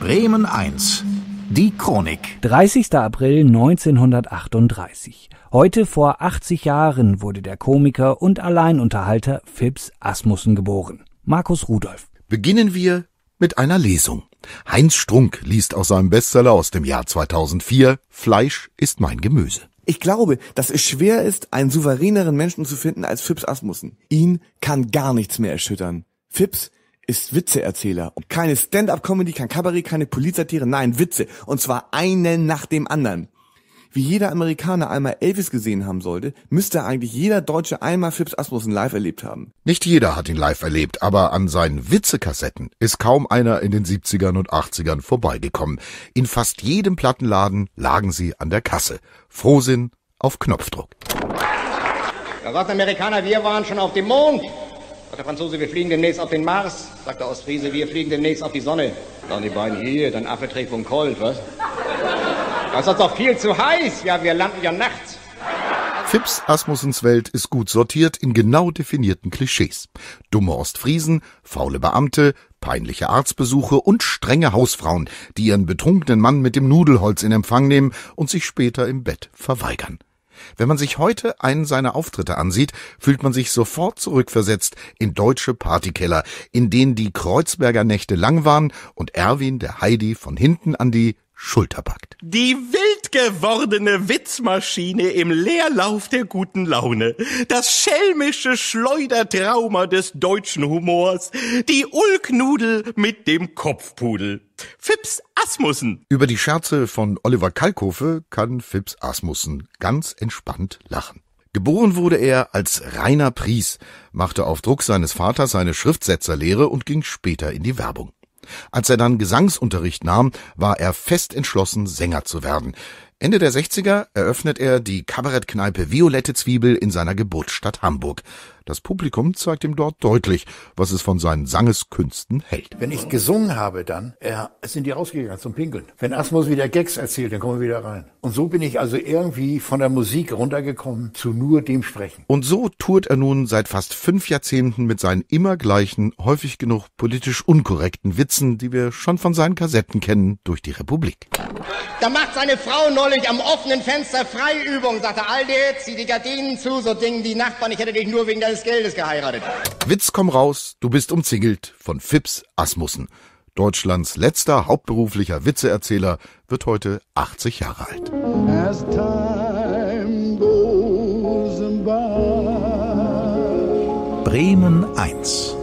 Bremen 1 die Chronik. 30. April 1938. Heute vor 80 Jahren wurde der Komiker und Alleinunterhalter Phipps Asmussen geboren. Markus Rudolph. Beginnen wir mit einer Lesung. Heinz Strunk liest aus seinem Bestseller aus dem Jahr 2004 Fleisch ist mein Gemüse. Ich glaube, dass es schwer ist, einen souveräneren Menschen zu finden als Phipps Asmussen. Ihn kann gar nichts mehr erschüttern. Phipps ist Witzeerzähler. keine Stand-up-Comedy, kein Kabarett, keine Polizatire, nein, Witze. Und zwar einen nach dem anderen. Wie jeder Amerikaner einmal Elvis gesehen haben sollte, müsste eigentlich jeder Deutsche einmal Phipps Asmussen live erlebt haben. Nicht jeder hat ihn live erlebt, aber an seinen Witzekassetten ist kaum einer in den 70ern und 80ern vorbeigekommen. In fast jedem Plattenladen lagen sie an der Kasse. Frohsinn auf Knopfdruck. Da sagt Amerikaner, wir waren schon auf dem Mond. Sagt der Franzose, wir fliegen demnächst auf den Mars. Sagt der Ostfriese, wir fliegen demnächst auf die Sonne. Sagen die beiden, hier, dein Affe trägt vom Colt, was? Das ist doch viel zu heiß. Ja, wir landen ja nachts. Fips Asmussens Welt ist gut sortiert in genau definierten Klischees. Dumme Ostfriesen, faule Beamte, peinliche Arztbesuche und strenge Hausfrauen, die ihren betrunkenen Mann mit dem Nudelholz in Empfang nehmen und sich später im Bett verweigern. Wenn man sich heute einen seiner Auftritte ansieht, fühlt man sich sofort zurückversetzt in deutsche Partykeller, in denen die Kreuzberger Nächte lang waren und Erwin der Heidi von hinten an die Schulterpackt. Die wild gewordene Witzmaschine im Leerlauf der guten Laune, das schelmische Schleudertrauma des deutschen Humors, die Ulknudel mit dem Kopfpudel. Fips Asmussen. Über die Scherze von Oliver Kalkofe kann Fips Asmussen ganz entspannt lachen. Geboren wurde er als Rainer Pries, machte auf Druck seines Vaters seine Schriftsetzerlehre und ging später in die Werbung. Als er dann Gesangsunterricht nahm, war er fest entschlossen, Sänger zu werden. Ende der 60er eröffnet er die Kabarettkneipe Violette Zwiebel in seiner Geburtsstadt Hamburg. Das Publikum zeigt ihm dort deutlich, was es von seinen Sangeskünsten hält. Wenn ich gesungen habe, dann äh, sind die rausgegangen zum Pinkeln. Wenn Asmus wieder Gags erzählt, dann kommen wir wieder rein. Und so bin ich also irgendwie von der Musik runtergekommen zu nur dem Sprechen. Und so tourt er nun seit fast fünf Jahrzehnten mit seinen immer gleichen, häufig genug politisch unkorrekten Witzen, die wir schon von seinen Kassetten kennen, durch die Republik. Da macht seine Frau neulich am offenen Fenster Freiübung, sagte Alde, zieh die Gardinen zu, so dingen die Nachbarn, ich hätte dich nur wegen deines Geldes geheiratet. Witz komm raus, du bist umzingelt von Fips Asmussen. Deutschlands letzter hauptberuflicher Witzeerzähler wird heute 80 Jahre alt. As time goes by. Bremen 1